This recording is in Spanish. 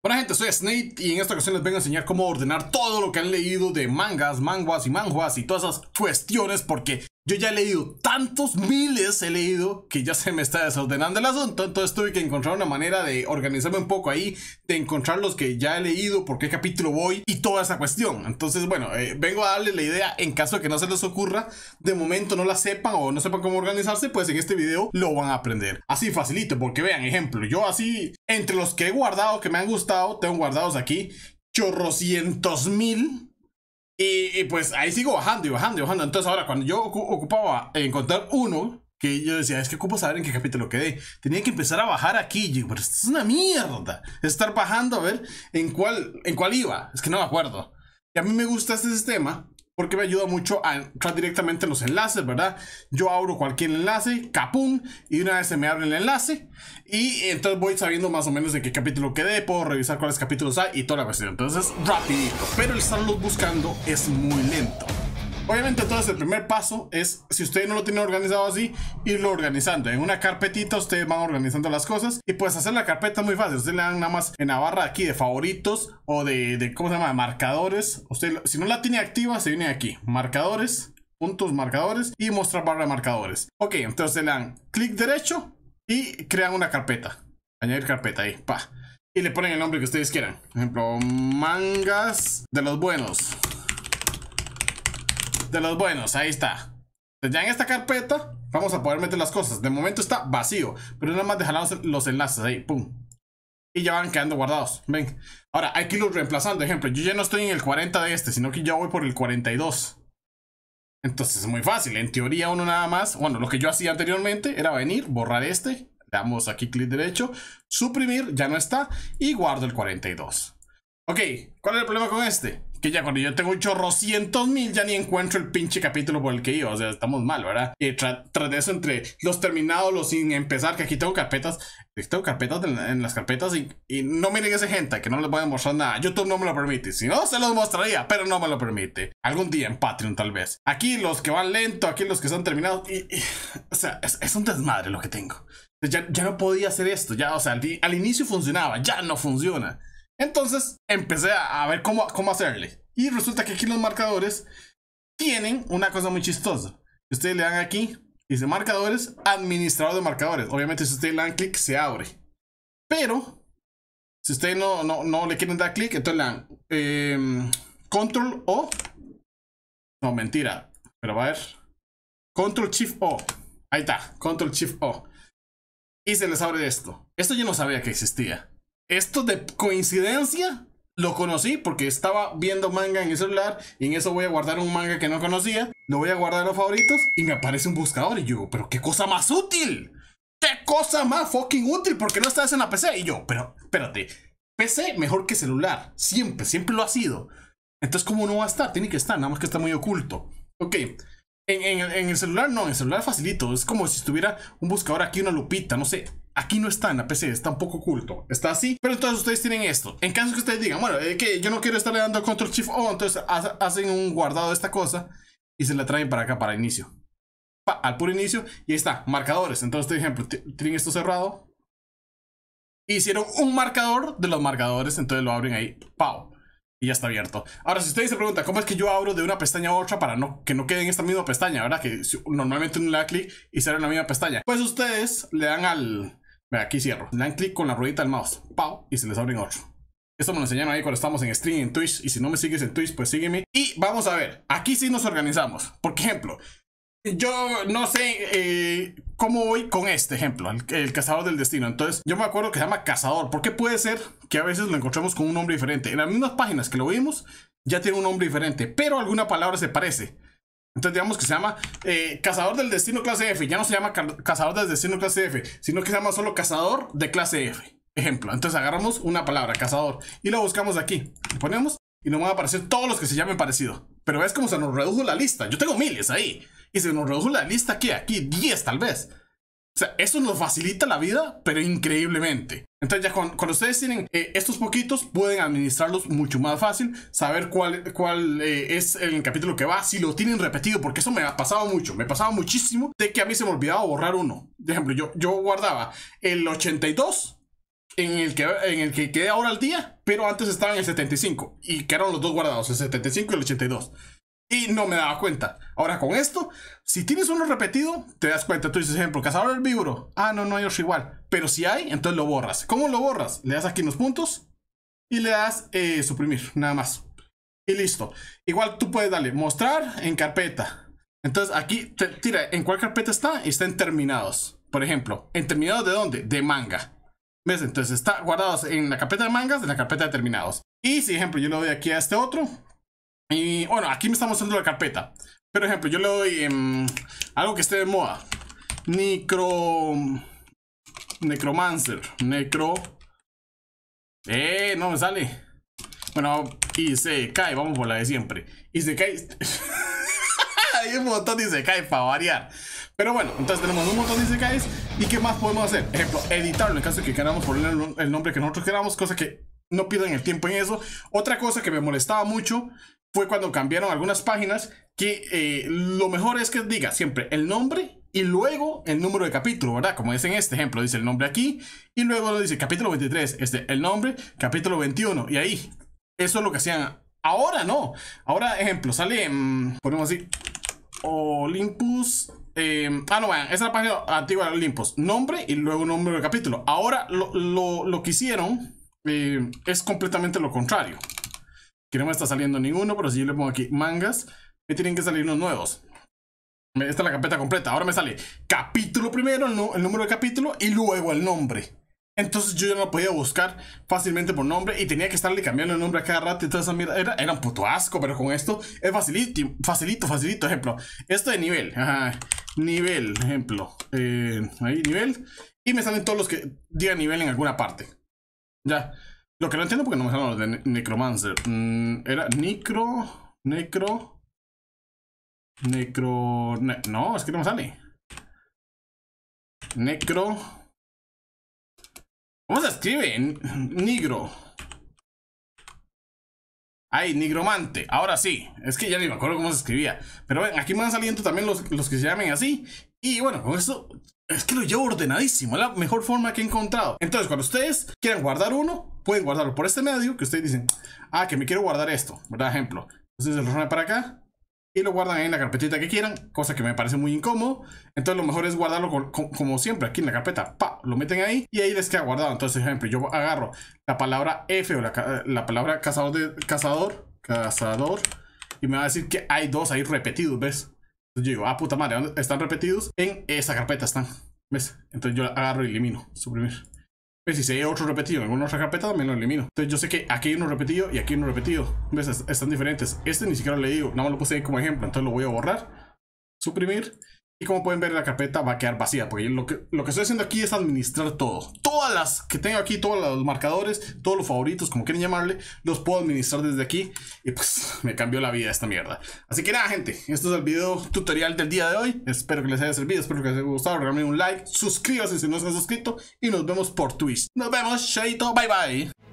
Hola gente, soy Snape y en esta ocasión les vengo a enseñar cómo ordenar todo lo que han leído de mangas, manguas y manguas y todas esas cuestiones porque yo ya he leído tantos miles, he leído que ya se me está desordenando el asunto, entonces tuve que encontrar una manera de organizarme un poco ahí, de encontrar los que ya he leído, por qué capítulo voy y toda esa cuestión. Entonces, bueno, eh, vengo a darles la idea en caso de que no se les ocurra, de momento no la sepan o no sepan cómo organizarse, pues en este video lo van a aprender. Así facilito, porque vean, ejemplo, yo así, entre los que he guardado, que me han gustado, tengo guardados aquí chorrocientos mil y, pues ahí sigo bajando y bajando y bajando. Entonces ahora cuando yo ocupaba encontrar uno, que yo decía, es que ocupo saber en qué capítulo quedé. Tenía que empezar a bajar aquí. digo, pero esto es una mierda. Estar bajando a ver en cuál, en cuál iba. Es que no me acuerdo. Y a mí me gusta este sistema porque me ayuda mucho a entrar directamente en los enlaces, ¿verdad? Yo abro cualquier enlace, capum, y una vez se me abre el enlace, y entonces voy sabiendo más o menos de qué capítulo quedé, puedo revisar cuáles capítulos hay y toda la versión Entonces, rapidito, pero el estarlos buscando es muy lento. Obviamente entonces el primer paso es, si ustedes no lo tienen organizado así, irlo organizando. En una carpetita ustedes van organizando las cosas y puedes hacer la carpeta muy fácil. Ustedes le dan nada más en la barra aquí de favoritos o de, de ¿cómo se llama? marcadores. Usted, si no la tiene activa, se viene aquí. Marcadores, puntos marcadores y mostrar barra de marcadores. Ok, entonces le dan clic derecho y crean una carpeta. Añadir carpeta ahí, pa. Y le ponen el nombre que ustedes quieran. Por ejemplo, mangas de los buenos de los buenos, ahí está. Pues ya en esta carpeta vamos a poder meter las cosas. De momento está vacío, pero nada más dejamos los enlaces ahí, pum. Y ya van quedando guardados, ven. Ahora, hay que irlos reemplazando. Ejemplo, yo ya no estoy en el 40 de este, sino que ya voy por el 42. Entonces es muy fácil. En teoría uno nada más, bueno, lo que yo hacía anteriormente era venir, borrar este. Le damos aquí clic derecho, suprimir, ya no está, y guardo el 42. Ok, ¿cuál es el problema con este? Que ya cuando yo tengo un cientos mil ya ni encuentro el pinche capítulo por el que iba. O sea, estamos mal, ¿verdad? Y tras de eso entre los terminados, los sin empezar, que aquí tengo carpetas. Eh, tengo carpetas en, las carpetas y, y, no miren esa gente que no les voy a mostrar nada. YouTube no me lo permite. Si no, se los mostraría, pero no me lo permite. Algún día en Patreon tal vez. Aquí los que van lento, aquí los que están terminados. Y, o sea, es, un desmadre lo que tengo. Ya, ya, no podía hacer esto. Ya, o sea, al inicio funcionaba, ya no funciona. Entonces empecé a, ver cómo, cómo hacerle. Y resulta que aquí los marcadores tienen una cosa muy chistosa. Ustedes le dan aquí, dice marcadores, administrador de marcadores. Obviamente si ustedes le dan clic se abre. Pero si ustedes no, le quieren dar clic, entonces le dan em, control O. No, mentira. Pero va a ver. Control Shift O. Ahí está. Control Shift O. Y se les abre esto. Esto yo no sabía que existía esto de coincidencia lo conocí porque estaba viendo manga en el celular y en eso voy a guardar un manga que no conocía, lo voy a guardar los favoritos y me aparece un buscador y yo, pero qué cosa más útil, qué cosa más fucking útil, porque no estás en la PC? Y yo, pero espérate, PC mejor que celular, siempre, siempre lo ha sido. Entonces, ¿cómo no va a estar? Tiene que estar, nada más que está muy oculto. Ok, en, en el celular no, en el celular facilito, es como si estuviera un buscador aquí, una lupita, no sé, Aquí no está en la PC, está un poco oculto. Está así. Pero entonces ustedes tienen esto. En caso que ustedes digan, bueno, que yo no quiero estarle dando control shift O, entonces hacen un guardado de esta cosa y se la traen para acá, para inicio. al puro inicio. Y ahí está, marcadores. Entonces, por ejemplo, tienen esto cerrado. Hicieron un marcador de los marcadores, entonces lo abren ahí. Pau y ya está abierto. Ahora, si ustedes se preguntan, ¿cómo es que yo abro de una pestaña a otra para no, que no quede en esta misma pestaña, verdad? Que normalmente uno le da clic y sale en la misma pestaña. Pues ustedes le dan al, aquí cierro. Le dan clic con la ruedita del mouse. Pau. Y se les abren otro. Esto me lo enseñaron ahí cuando estamos en stream, en Twitch. Y si no me sigues en Twitch, pues sígueme. Y vamos a ver. Aquí sí nos organizamos. Por ejemplo, yo no sé eh, cómo voy con este ejemplo, el, el, cazador del destino. Entonces, yo me acuerdo que se llama cazador, porque puede ser que a veces lo encontremos con un nombre diferente. En las mismas páginas que lo vimos, ya tiene un nombre diferente, pero alguna palabra se parece. Entonces digamos que se llama eh, Cazador del Destino clase F. Ya no se llama Cazador del Destino clase F, sino que se llama solo Cazador de clase F. Ejemplo. Entonces agarramos una palabra, cazador, y lo buscamos aquí. ponemos y nos van a aparecer todos los que se llamen parecido. Pero ves como se nos redujo la lista. Yo tengo miles ahí. Y se nos redujo la lista aquí, aquí, 10 tal vez. O sea, eso nos facilita la vida, pero increíblemente. Entonces ya cuando ustedes tienen eh, estos poquitos, pueden administrarlos mucho más fácil, saber cuál, cuál eh, es el capítulo que va, si lo tienen repetido, porque eso me ha pasado mucho, me pasaba muchísimo de que a mí se me olvidaba borrar uno. De ejemplo, yo, yo guardaba el 82 en el que, en el que quedé ahora al día, pero antes estaba en el 75, y quedaron los dos guardados, el 75 y el 82 y no me daba cuenta. Ahora con esto, si tienes uno repetido, te das cuenta. Tú dices, ejemplo, cazador vibro Ah, no, no hay otro igual. Pero si hay, entonces lo borras. ¿Cómo lo borras? Le das aquí unos puntos y le das eh, suprimir, nada más. Y listo. Igual tú puedes darle mostrar en carpeta. Entonces aquí, te, tira, ¿en cuál carpeta está? Está en terminados. Por ejemplo, ¿en terminados de dónde? De manga. ¿Ves? Entonces está guardados en la carpeta de mangas, de la carpeta de terminados. Y si, ejemplo, yo lo doy aquí a este otro, y bueno, aquí me está mostrando la carpeta. Pero ejemplo, yo le doy em, algo que esté de moda. Necro... Necromancer. Necro... Eh, no me sale. Bueno, y se cae, vamos por la de siempre. Y se cae... Hay un montón de se cae para variar. Pero bueno, entonces tenemos un montón de cae ¿Y qué más podemos hacer? Ejemplo, editarlo en caso de que queramos ponerle el nombre que nosotros queramos Cosa que no pierdan el tiempo en eso Otra cosa que me molestaba mucho fue cuando cambiaron algunas páginas que eh, lo mejor es que diga siempre el nombre y luego el número de capítulo, ¿verdad? Como dice en este ejemplo, dice el nombre aquí y luego dice capítulo 23, este, el nombre, capítulo 21 y ahí. Eso es lo que hacían. Ahora no. Ahora, ejemplo, sale, mm, ponemos así, Olympus. Em, ah, no, esa es la página antigua de Olympus. Nombre y luego número de capítulo. Ahora lo, que hicieron eh, es completamente lo contrario que no me está saliendo ninguno, pero si yo le pongo aquí mangas, me tienen que salir unos nuevos. Esta es la carpeta completa. Ahora me sale capítulo primero, el número de capítulo y luego el nombre. Entonces yo ya no podía buscar fácilmente por nombre y tenía que estarle cambiando el nombre a cada rato y toda esa mierda. Era, un puto asco, pero con esto es facilito, facilito, facilito. Ejemplo, esto de nivel. Nivel, ejemplo. Eh, ahí, nivel. Y me salen todos los que digan nivel en alguna parte. Ya. Lo que no entiendo porque no me salen los de Necromancer. Mm, era Necro. Necro. Necro. no, es que no me sale. Necro. ¿Cómo se escribe? Negro. Ay, nigromante. Ahora sí. Es que ya ni me acuerdo cómo se escribía. Pero ven, aquí me van saliendo también los, los que se llamen así. Y bueno, con esto es que lo llevo ordenadísimo. Es la mejor forma que he encontrado. Entonces, cuando ustedes quieran guardar uno, pueden guardarlo por este medio que ustedes dicen, ah, que me quiero guardar esto, ¿verdad? Ejemplo. Entonces lo ponen para acá y lo guardan ahí en la carpetita que quieran, cosa que me parece muy incómodo. Entonces lo mejor es guardarlo como siempre aquí en la carpeta, pa, lo meten ahí y ahí les queda guardado. Entonces, ejemplo, yo agarro la palabra F o la, la palabra cazador, de, cazador, cazador, y me va a decir que hay dos ahí repetidos, ¿ves? Entonces yo digo, ah, puta madre, están repetidos? En esa carpeta están, ¿ves? Entonces yo agarro y elimino, suprimir. ¿Ves? Pues si hay otro repetido en alguna otra carpeta, me lo elimino. Entonces yo sé que aquí hay uno repetido y aquí hay uno repetido. ¿Ves? Están diferentes. Este ni siquiera lo he digo, nada más lo puse ahí como ejemplo. Entonces lo voy a borrar, suprimir y como pueden ver, la carpeta va a quedar vacía, porque lo que, lo que estoy haciendo aquí es administrar todo. Todas las que tengo aquí, todos los marcadores, todos los favoritos, como quieren llamarle, los puedo administrar desde aquí. Y pues me cambió la vida esta mierda. Así que nada, gente, Esto es el video tutorial del día de hoy. Espero que les haya servido, espero que les haya gustado. Regálame un like, suscríbanse si no se han suscrito y nos vemos por Twitch. Nos vemos, chaito, bye bye.